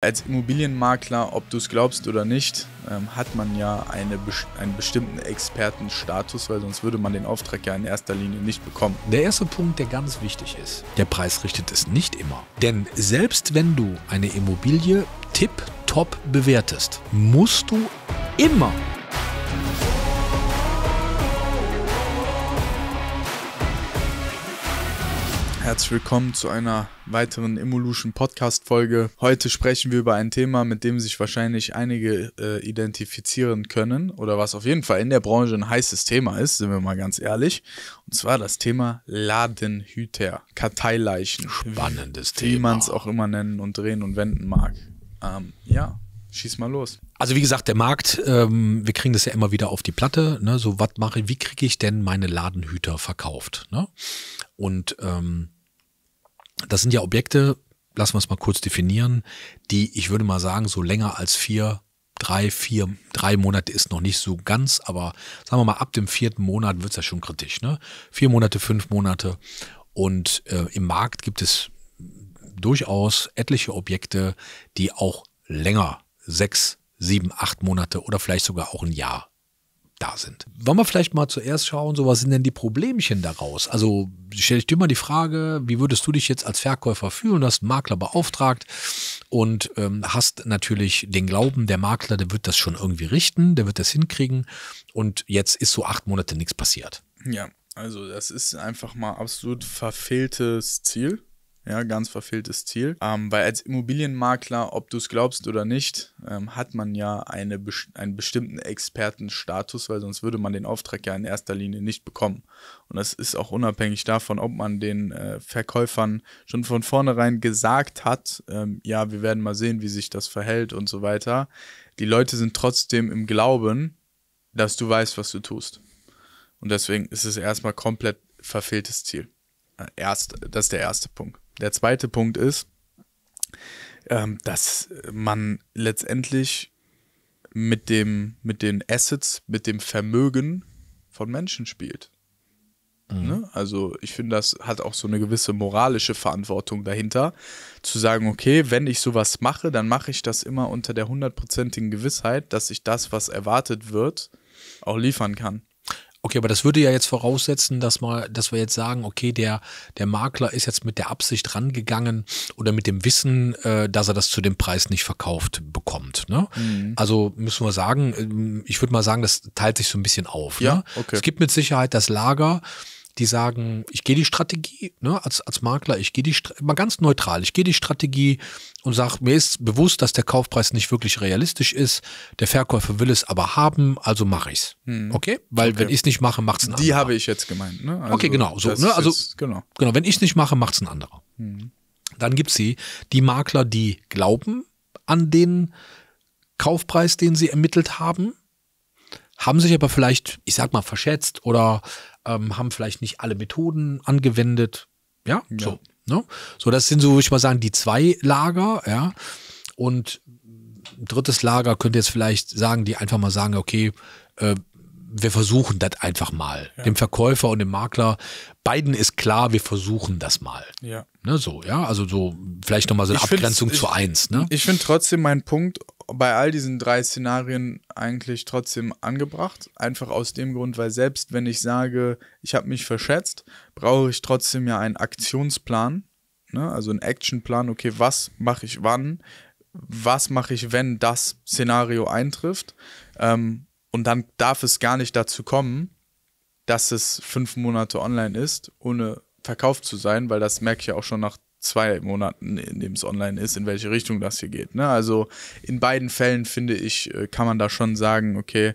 Als Immobilienmakler, ob du es glaubst oder nicht, ähm, hat man ja eine, einen bestimmten Expertenstatus, weil sonst würde man den Auftrag ja in erster Linie nicht bekommen. Der erste Punkt, der ganz wichtig ist, der Preis richtet es nicht immer. Denn selbst wenn du eine Immobilie tip-top bewertest, musst du immer herzlich willkommen zu einer weiteren Evolution Podcast Folge. Heute sprechen wir über ein Thema, mit dem sich wahrscheinlich einige äh, identifizieren können oder was auf jeden Fall in der Branche ein heißes Thema ist, sind wir mal ganz ehrlich. Und zwar das Thema Ladenhüter, Karteileichen. Spannendes wie, Thema. Wie man es auch immer nennen und drehen und wenden mag. Ähm, ja, Schieß mal los. Also wie gesagt, der Markt, ähm, wir kriegen das ja immer wieder auf die Platte. Ne? So, was mache, wie kriege ich denn meine Ladenhüter verkauft? Ne? Und ähm, das sind ja Objekte, lassen wir es mal kurz definieren, die, ich würde mal sagen, so länger als vier, drei, vier, drei Monate ist noch nicht so ganz, aber sagen wir mal, ab dem vierten Monat wird es ja schon kritisch. Ne? Vier Monate, fünf Monate. Und äh, im Markt gibt es durchaus etliche Objekte, die auch länger, sechs, sieben, acht Monate oder vielleicht sogar auch ein Jahr da sind. Wollen wir vielleicht mal zuerst schauen, so was sind denn die Problemchen daraus? Also stelle ich dir mal die Frage, wie würdest du dich jetzt als Verkäufer fühlen? Du hast einen Makler beauftragt und ähm, hast natürlich den Glauben, der Makler, der wird das schon irgendwie richten, der wird das hinkriegen und jetzt ist so acht Monate nichts passiert. Ja, also das ist einfach mal absolut verfehltes Ziel. Ja, ganz verfehltes Ziel. Ähm, weil als Immobilienmakler, ob du es glaubst oder nicht, ähm, hat man ja eine, einen bestimmten Expertenstatus, weil sonst würde man den Auftrag ja in erster Linie nicht bekommen. Und das ist auch unabhängig davon, ob man den äh, Verkäufern schon von vornherein gesagt hat, ähm, ja, wir werden mal sehen, wie sich das verhält und so weiter. Die Leute sind trotzdem im Glauben, dass du weißt, was du tust. Und deswegen ist es erstmal komplett verfehltes Ziel. Äh, erst, das ist der erste Punkt. Der zweite Punkt ist, ähm, dass man letztendlich mit, dem, mit den Assets, mit dem Vermögen von Menschen spielt. Mhm. Ne? Also ich finde, das hat auch so eine gewisse moralische Verantwortung dahinter, zu sagen, okay, wenn ich sowas mache, dann mache ich das immer unter der hundertprozentigen Gewissheit, dass ich das, was erwartet wird, auch liefern kann. Okay, aber das würde ja jetzt voraussetzen, dass mal, dass wir jetzt sagen, okay, der, der Makler ist jetzt mit der Absicht rangegangen oder mit dem Wissen, äh, dass er das zu dem Preis nicht verkauft bekommt. Ne? Mhm. Also müssen wir sagen, ähm, ich würde mal sagen, das teilt sich so ein bisschen auf. Ja, ne? okay. Es gibt mit Sicherheit das Lager, die sagen, ich gehe die Strategie, ne, als, als Makler, ich gehe die mal ganz neutral, ich gehe die Strategie und sage, mir ist bewusst, dass der Kaufpreis nicht wirklich realistisch ist, der Verkäufer will es aber haben, also mache ich's. Hm. Okay? Weil okay. wenn ich es nicht mache, macht's ein anderer. Die habe ich jetzt gemeint, ne? Also okay, genau, so, ne? Also jetzt, genau. genau, wenn ich es nicht mache, macht's ein anderer. Hm. Dann gibt's sie, die Makler, die glauben an den Kaufpreis, den sie ermittelt haben, haben sich aber vielleicht, ich sag mal, verschätzt oder ähm, haben vielleicht nicht alle Methoden angewendet. Ja, ja. so. Ne? So, das sind so, würde ich mal sagen, die zwei Lager, ja. Und ein drittes Lager könnt ihr jetzt vielleicht sagen, die einfach mal sagen, okay, äh, wir versuchen das einfach mal. Ja. Dem Verkäufer und dem Makler, beiden ist klar, wir versuchen das mal. Ja. Ne, so, ja, also so vielleicht nochmal so eine ich Abgrenzung ich, zu eins. Ne? Ich finde trotzdem meinen Punkt, bei all diesen drei Szenarien eigentlich trotzdem angebracht. Einfach aus dem Grund, weil selbst wenn ich sage, ich habe mich verschätzt, brauche ich trotzdem ja einen Aktionsplan, ne? also einen Actionplan, okay, was mache ich wann, was mache ich, wenn das Szenario eintrifft. Ähm, und dann darf es gar nicht dazu kommen, dass es fünf Monate online ist, ohne verkauft zu sein, weil das merke ich ja auch schon nach zwei Monaten, in dem es online ist, in welche Richtung das hier geht. Ne? Also in beiden Fällen, finde ich, äh, kann man da schon sagen, okay,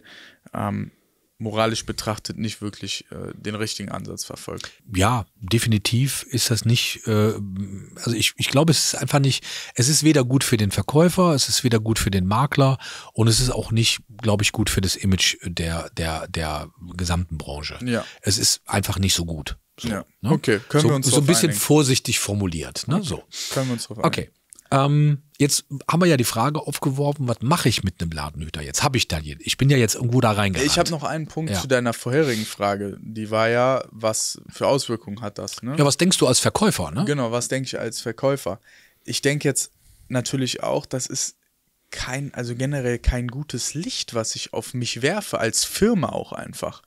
ähm, moralisch betrachtet nicht wirklich äh, den richtigen Ansatz verfolgt. Ja, definitiv ist das nicht, äh, also ich, ich glaube, es ist einfach nicht, es ist weder gut für den Verkäufer, es ist weder gut für den Makler und es ist auch nicht, glaube ich, gut für das Image der, der, der gesamten Branche. Ja. Es ist einfach nicht so gut. So, ja. Ne? Okay, können so, wir uns So ein bisschen einigen. vorsichtig formuliert. Ne? Okay. So. Können wir uns drauf Okay. Ähm, jetzt haben wir ja die Frage aufgeworfen, was mache ich mit einem Ladenhüter? Jetzt habe ich da Ich bin ja jetzt irgendwo da reingegangen. Ich habe noch einen Punkt ja. zu deiner vorherigen Frage. Die war ja, was für Auswirkungen hat das? Ne? Ja, was denkst du als Verkäufer? Ne? Genau, was denke ich als Verkäufer? Ich denke jetzt natürlich auch, das ist kein, also generell kein gutes Licht, was ich auf mich werfe, als Firma auch einfach.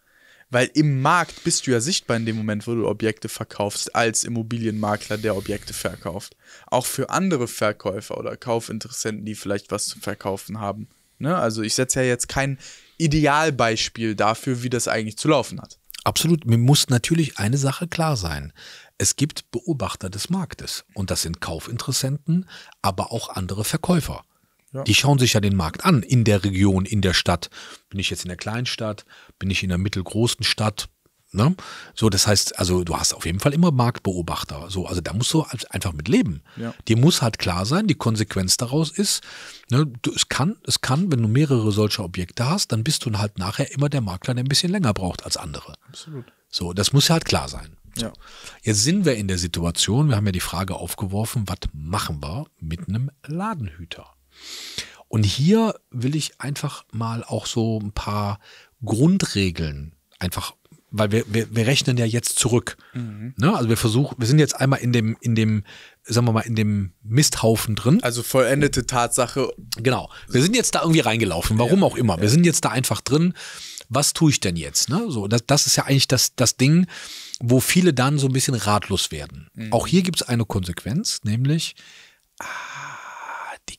Weil im Markt bist du ja sichtbar in dem Moment, wo du Objekte verkaufst, als Immobilienmakler, der Objekte verkauft. Auch für andere Verkäufer oder Kaufinteressenten, die vielleicht was zu verkaufen haben. Ne? Also ich setze ja jetzt kein Idealbeispiel dafür, wie das eigentlich zu laufen hat. Absolut. Mir muss natürlich eine Sache klar sein. Es gibt Beobachter des Marktes und das sind Kaufinteressenten, aber auch andere Verkäufer. Die schauen sich ja den Markt an in der Region, in der Stadt. Bin ich jetzt in der Kleinstadt? Bin ich in der mittelgroßen Stadt? Ne? So, das heißt, also du hast auf jeden Fall immer Marktbeobachter. So, also da musst du einfach mit leben. Ja. Dir muss halt klar sein, die Konsequenz daraus ist, ne, du, es kann, es kann, wenn du mehrere solcher Objekte hast, dann bist du halt nachher immer der Makler, der ein bisschen länger braucht als andere. Absolut. So, das muss ja halt klar sein. Ja. Jetzt sind wir in der Situation, wir haben ja die Frage aufgeworfen, was machen wir mit einem Ladenhüter? Und hier will ich einfach mal auch so ein paar Grundregeln einfach, weil wir, wir, wir rechnen ja jetzt zurück. Mhm. Ne? Also wir versuchen, wir sind jetzt einmal in dem, in dem, sagen wir mal, in dem Misthaufen drin. Also vollendete Tatsache. Genau. Wir sind jetzt da irgendwie reingelaufen, warum ja. auch immer. Wir ja. sind jetzt da einfach drin. Was tue ich denn jetzt? Ne? So, das, das ist ja eigentlich das, das Ding, wo viele dann so ein bisschen ratlos werden. Mhm. Auch hier gibt es eine Konsequenz, nämlich, ah,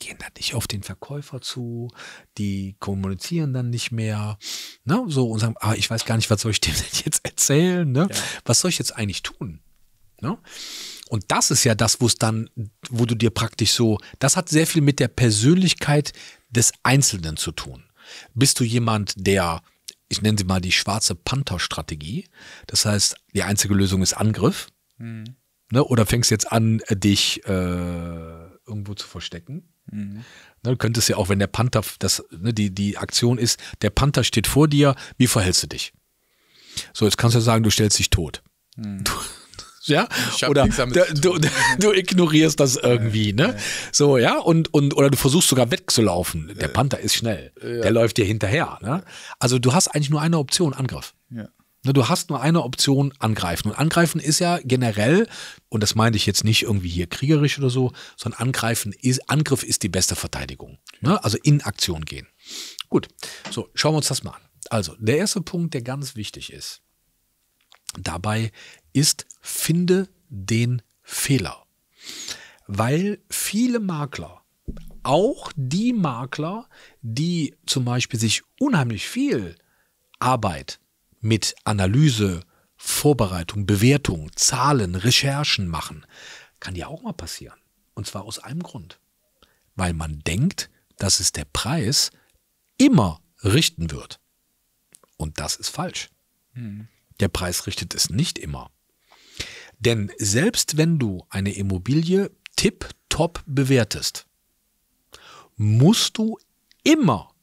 die gehen dann nicht auf den Verkäufer zu, die kommunizieren dann nicht mehr, ne, so und sagen, ah, ich weiß gar nicht, was soll ich dem denn jetzt erzählen, ne? Ja. Was soll ich jetzt eigentlich tun? Ne? Und das ist ja das, wo es dann, wo du dir praktisch so, das hat sehr viel mit der Persönlichkeit des Einzelnen zu tun. Bist du jemand, der, ich nenne sie mal die schwarze Panther-Strategie, das heißt, die einzige Lösung ist Angriff, mhm. ne? oder fängst jetzt an, dich äh, irgendwo zu verstecken? Mhm. Ne, du könntest ja auch, wenn der Panther, das, ne, die, die Aktion ist, der Panther steht vor dir, wie verhältst du dich? So, jetzt kannst du ja sagen, du stellst dich tot. Mhm. Du, ja, oder du, du, ignorierst das irgendwie, ne? So, ja, und, und, oder du versuchst sogar wegzulaufen. Der Panther ist schnell. Ja. Der läuft dir hinterher, ne? Also, du hast eigentlich nur eine Option, Angriff. Ja. Ne, du hast nur eine Option, angreifen. Und angreifen ist ja generell, und das meine ich jetzt nicht irgendwie hier kriegerisch oder so, sondern angreifen ist, Angriff ist die beste Verteidigung. Ne? Also in Aktion gehen. Gut, so, schauen wir uns das mal an. Also, der erste Punkt, der ganz wichtig ist, dabei ist, finde den Fehler. Weil viele Makler, auch die Makler, die zum Beispiel sich unheimlich viel Arbeit mit Analyse, Vorbereitung, Bewertung, Zahlen, Recherchen machen, kann ja auch mal passieren. Und zwar aus einem Grund. Weil man denkt, dass es der Preis immer richten wird. Und das ist falsch. Hm. Der Preis richtet es nicht immer. Denn selbst wenn du eine Immobilie tip top bewertest, musst du immer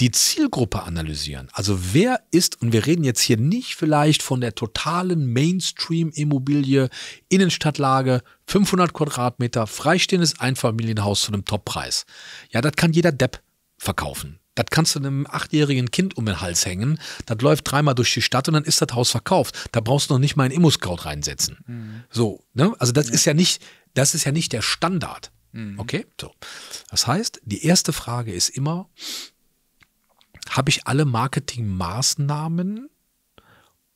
die Zielgruppe analysieren. Also wer ist, und wir reden jetzt hier nicht vielleicht von der totalen Mainstream-Immobilie, Innenstadtlage, 500 Quadratmeter, freistehendes Einfamilienhaus zu einem Toppreis. Ja, das kann jeder Depp verkaufen. Das kannst du einem achtjährigen Kind um den Hals hängen. Das läuft dreimal durch die Stadt und dann ist das Haus verkauft. Da brauchst du noch nicht mal einen Immo-Scout reinsetzen. Mhm. So, ne? Also das ja. ist ja nicht, das ist ja nicht der Standard. Mhm. Okay? So. Das heißt, die erste Frage ist immer, habe ich alle Marketingmaßnahmen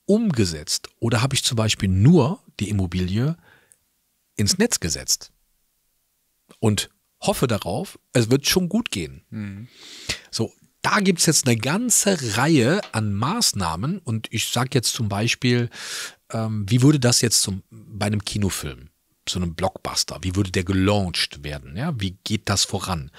umgesetzt oder habe ich zum Beispiel nur die Immobilie ins Netz gesetzt und hoffe darauf, es wird schon gut gehen. Mhm. So, da gibt es jetzt eine ganze Reihe an Maßnahmen und ich sage jetzt zum Beispiel, ähm, wie würde das jetzt zum, bei einem Kinofilm, so einem Blockbuster, wie würde der gelauncht werden? Ja? Wie geht das voran?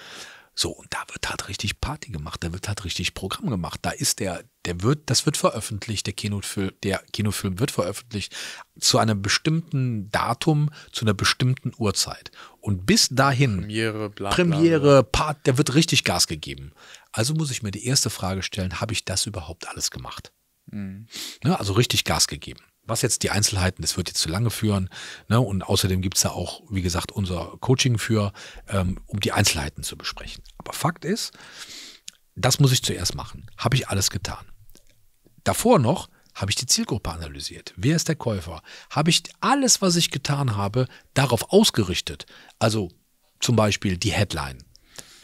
So, und da wird halt richtig Party gemacht, da wird halt richtig Programm gemacht. Da ist der, der wird, das wird veröffentlicht, der Kinofilm, der Kinofilm wird veröffentlicht zu einem bestimmten Datum, zu einer bestimmten Uhrzeit. Und bis dahin, Premiere, bla, Premiere, Part, der wird richtig Gas gegeben. Also muss ich mir die erste Frage stellen, habe ich das überhaupt alles gemacht? Mhm. Ne, also richtig Gas gegeben was jetzt die Einzelheiten, das wird jetzt zu lange führen. Ne? Und außerdem gibt es da auch, wie gesagt, unser Coaching für, ähm, um die Einzelheiten zu besprechen. Aber Fakt ist, das muss ich zuerst machen. Habe ich alles getan. Davor noch habe ich die Zielgruppe analysiert. Wer ist der Käufer? Habe ich alles, was ich getan habe, darauf ausgerichtet? Also zum Beispiel die Headline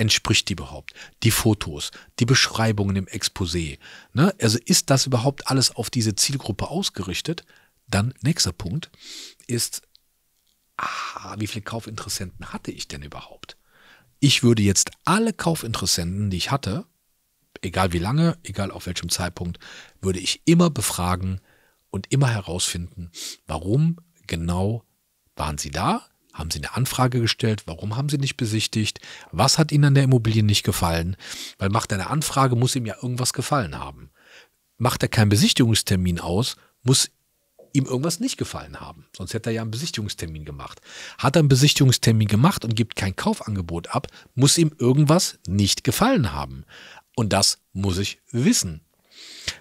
entspricht die überhaupt? Die Fotos, die Beschreibungen im Exposé. Ne? Also ist das überhaupt alles auf diese Zielgruppe ausgerichtet? Dann nächster Punkt ist, aha, wie viele Kaufinteressenten hatte ich denn überhaupt? Ich würde jetzt alle Kaufinteressenten, die ich hatte, egal wie lange, egal auf welchem Zeitpunkt, würde ich immer befragen und immer herausfinden, warum genau waren sie da, haben Sie eine Anfrage gestellt? Warum haben Sie nicht besichtigt? Was hat Ihnen an der Immobilie nicht gefallen? Weil macht er eine Anfrage, muss ihm ja irgendwas gefallen haben. Macht er keinen Besichtigungstermin aus, muss ihm irgendwas nicht gefallen haben. Sonst hätte er ja einen Besichtigungstermin gemacht. Hat er einen Besichtigungstermin gemacht und gibt kein Kaufangebot ab, muss ihm irgendwas nicht gefallen haben. Und das muss ich wissen.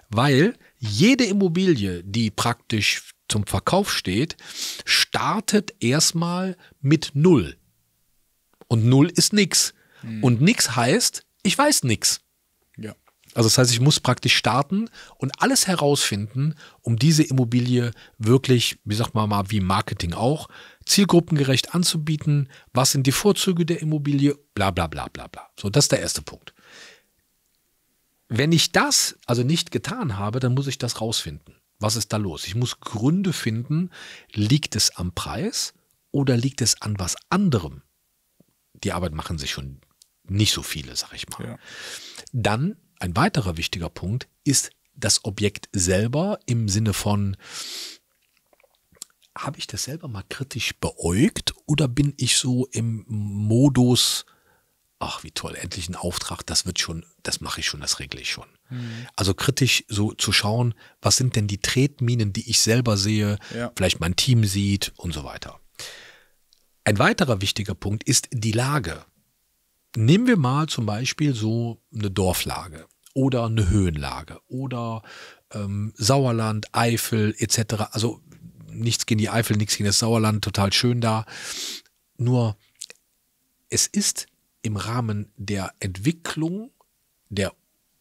Weil jede Immobilie, die praktisch zum Verkauf steht, startet erstmal mit Null. Und Null ist nix. Mhm. Und nix heißt, ich weiß nix. Ja. Also das heißt, ich muss praktisch starten und alles herausfinden, um diese Immobilie wirklich, wie sagt man mal, wie Marketing auch, zielgruppengerecht anzubieten. Was sind die Vorzüge der Immobilie? Bla bla bla bla bla. So, das ist der erste Punkt. Wenn ich das also nicht getan habe, dann muss ich das rausfinden. Was ist da los? Ich muss Gründe finden, liegt es am Preis oder liegt es an was anderem? Die Arbeit machen sich schon nicht so viele, sag ich mal. Ja. Dann ein weiterer wichtiger Punkt ist das Objekt selber im Sinne von, habe ich das selber mal kritisch beäugt oder bin ich so im Modus, ach wie toll, endlich ein Auftrag, das wird schon, das mache ich schon, das regle ich schon. Mhm. Also kritisch so zu schauen, was sind denn die Tretminen, die ich selber sehe, ja. vielleicht mein Team sieht und so weiter. Ein weiterer wichtiger Punkt ist die Lage. Nehmen wir mal zum Beispiel so eine Dorflage oder eine Höhenlage oder ähm, Sauerland, Eifel etc. Also nichts gegen die Eifel, nichts gegen das Sauerland, total schön da. Nur es ist im Rahmen der Entwicklung der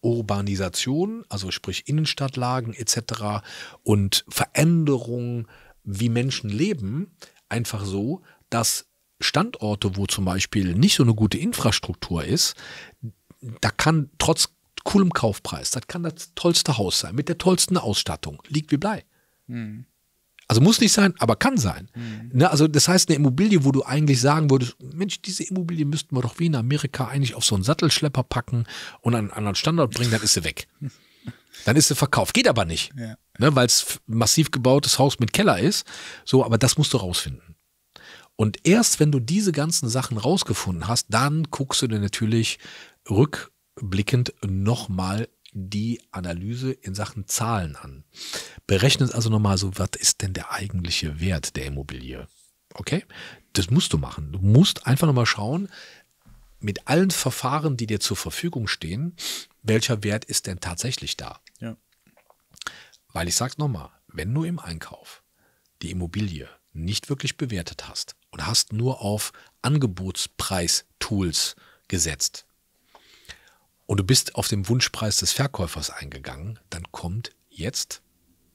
Urbanisation, also sprich Innenstadtlagen etc. und Veränderungen, wie Menschen leben, einfach so, dass Standorte, wo zum Beispiel nicht so eine gute Infrastruktur ist, da kann trotz coolem Kaufpreis, das kann das tollste Haus sein, mit der tollsten Ausstattung, liegt wie Blei. Hm. Also muss nicht sein, aber kann sein. Mhm. Ne, also das heißt, eine Immobilie, wo du eigentlich sagen würdest, Mensch, diese Immobilie müssten wir doch wie in Amerika eigentlich auf so einen Sattelschlepper packen und an einen anderen Standort bringen, dann ist sie weg. Dann ist sie verkauft. Geht aber nicht, ja. ne, weil es massiv gebautes Haus mit Keller ist. So, aber das musst du rausfinden. Und erst wenn du diese ganzen Sachen rausgefunden hast, dann guckst du dir natürlich rückblickend nochmal die Analyse in Sachen Zahlen an. Berechnet also nochmal so, was ist denn der eigentliche Wert der Immobilie? Okay? Das musst du machen. Du musst einfach nochmal schauen, mit allen Verfahren, die dir zur Verfügung stehen, welcher Wert ist denn tatsächlich da? Ja. Weil ich sag's nochmal, wenn du im Einkauf die Immobilie nicht wirklich bewertet hast und hast nur auf Angebotspreistools gesetzt, und du bist auf den Wunschpreis des Verkäufers eingegangen, dann kommt jetzt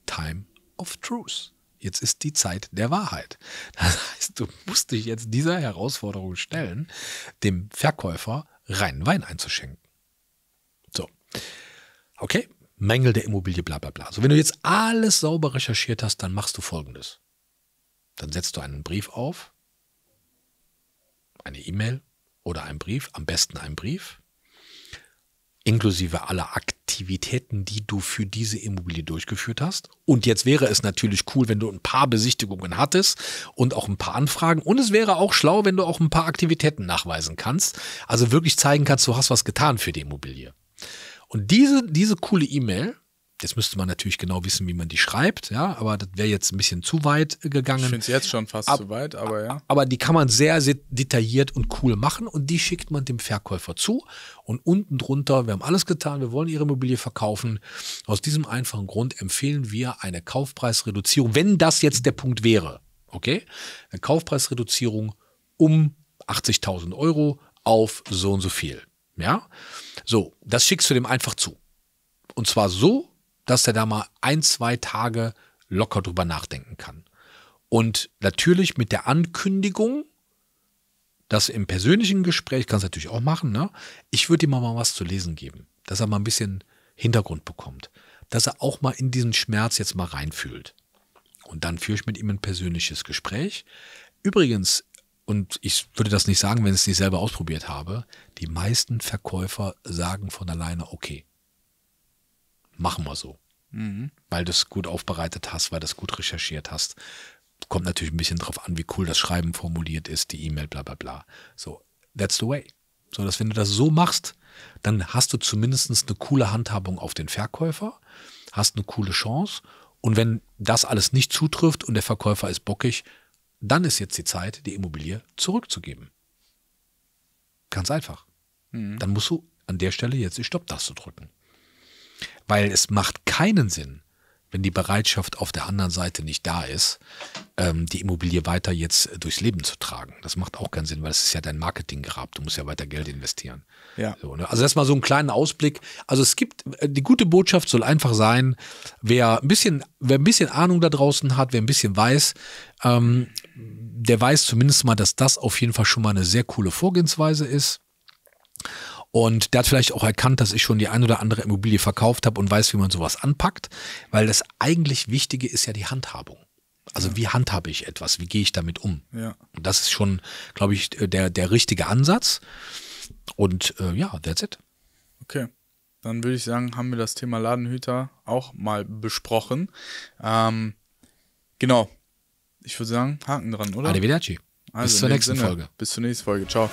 Time of Truth. Jetzt ist die Zeit der Wahrheit. Das heißt, du musst dich jetzt dieser Herausforderung stellen, dem Verkäufer reinen Wein einzuschenken. So. Okay, Mängel der Immobilie, bla bla bla. So, wenn du jetzt alles sauber recherchiert hast, dann machst du folgendes. Dann setzt du einen Brief auf, eine E-Mail oder einen Brief, am besten einen Brief, inklusive aller Aktivitäten, die du für diese Immobilie durchgeführt hast. Und jetzt wäre es natürlich cool, wenn du ein paar Besichtigungen hattest und auch ein paar Anfragen. Und es wäre auch schlau, wenn du auch ein paar Aktivitäten nachweisen kannst. Also wirklich zeigen kannst, du hast was getan für die Immobilie. Und diese, diese coole E-Mail Jetzt müsste man natürlich genau wissen, wie man die schreibt, ja, aber das wäre jetzt ein bisschen zu weit gegangen. Ich finde es jetzt schon fast Ab, zu weit, aber ja. Aber die kann man sehr, sehr detailliert und cool machen und die schickt man dem Verkäufer zu. Und unten drunter, wir haben alles getan, wir wollen Ihre Immobilie verkaufen. Aus diesem einfachen Grund empfehlen wir eine Kaufpreisreduzierung, wenn das jetzt der Punkt wäre, okay? Eine Kaufpreisreduzierung um 80.000 Euro auf so und so viel. Ja? So, das schickst du dem einfach zu. Und zwar so, dass er da mal ein, zwei Tage locker drüber nachdenken kann. Und natürlich mit der Ankündigung, das im persönlichen Gespräch kannst du natürlich auch machen, ne? ich würde ihm mal was zu lesen geben, dass er mal ein bisschen Hintergrund bekommt, dass er auch mal in diesen Schmerz jetzt mal reinfühlt. Und dann führe ich mit ihm ein persönliches Gespräch. Übrigens, und ich würde das nicht sagen, wenn ich es nicht selber ausprobiert habe, die meisten Verkäufer sagen von alleine, okay, machen wir so. Mhm. Weil du es gut aufbereitet hast, weil du es gut recherchiert hast. Kommt natürlich ein bisschen drauf an, wie cool das Schreiben formuliert ist, die E-Mail, bla bla bla. So, that's the way. So, dass wenn du das so machst, dann hast du zumindest eine coole Handhabung auf den Verkäufer, hast eine coole Chance. Und wenn das alles nicht zutrifft und der Verkäufer ist bockig, dann ist jetzt die Zeit, die Immobilie zurückzugeben. Ganz einfach. Mhm. Dann musst du an der Stelle jetzt die Stopptaste drücken. Weil es macht keinen Sinn, wenn die Bereitschaft auf der anderen Seite nicht da ist, ähm, die Immobilie weiter jetzt äh, durchs Leben zu tragen. Das macht auch keinen Sinn, weil es ist ja dein Marketing Marketinggrab. Du musst ja weiter Geld investieren. Ja. So, ne? Also das mal so einen kleinen Ausblick. Also es gibt, äh, die gute Botschaft soll einfach sein, wer ein bisschen, wer ein bisschen Ahnung da draußen hat, wer ein bisschen weiß, ähm, der weiß zumindest mal, dass das auf jeden Fall schon mal eine sehr coole Vorgehensweise ist. Und der hat vielleicht auch erkannt, dass ich schon die ein oder andere Immobilie verkauft habe und weiß, wie man sowas anpackt, weil das eigentlich Wichtige ist ja die Handhabung. Also ja. wie handhabe ich etwas? Wie gehe ich damit um? Ja. Und das ist schon, glaube ich, der, der richtige Ansatz. Und äh, ja, that's it. Okay. Dann würde ich sagen, haben wir das Thema Ladenhüter auch mal besprochen. Ähm, genau. Ich würde sagen, Haken dran, oder? Arrivederci. Also, bis zur nächsten Sinne. Folge. Bis zur nächsten Folge. Ciao.